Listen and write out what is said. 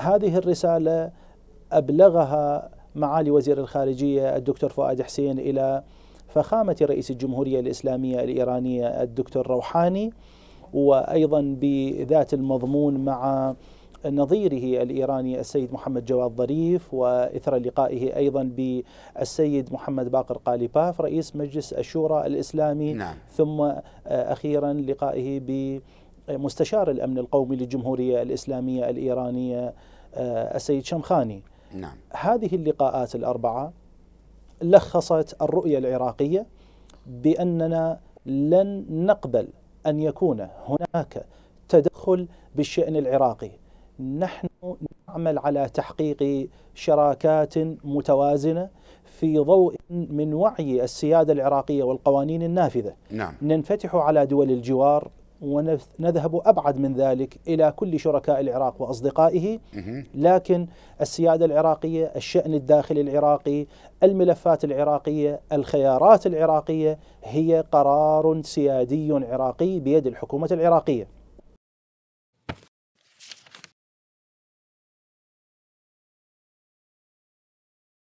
هذه الرسالة أبلغها معالي وزير الخارجية الدكتور فؤاد حسين إلى فخامة رئيس الجمهورية الإسلامية الإيرانية الدكتور روحاني وأيضا بذات المضمون مع نظيره الإيراني السيد محمد جواد ظريف وإثر لقائه أيضا بالسيد محمد باقر قاليباف رئيس مجلس الشورى الإسلامي نعم. ثم آه، أخيرا لقائه ب مستشار الأمن القومي للجمهورية الإسلامية الإيرانية آه، السيد شمخاني نعم. هذه اللقاءات الأربعة لخصت الرؤية العراقية بأننا لن نقبل أن يكون هناك تدخل بالشأن العراقي نحن نعمل على تحقيق شراكات متوازنه في ضوء من وعي السياده العراقيه والقوانين النافذه نعم. ننفتح على دول الجوار ونذهب أبعد من ذلك إلى كل شركاء العراق وأصدقائه لكن السيادة العراقية الشأن الداخلي العراقي الملفات العراقية الخيارات العراقية هي قرار سيادي عراقي بيد الحكومة العراقية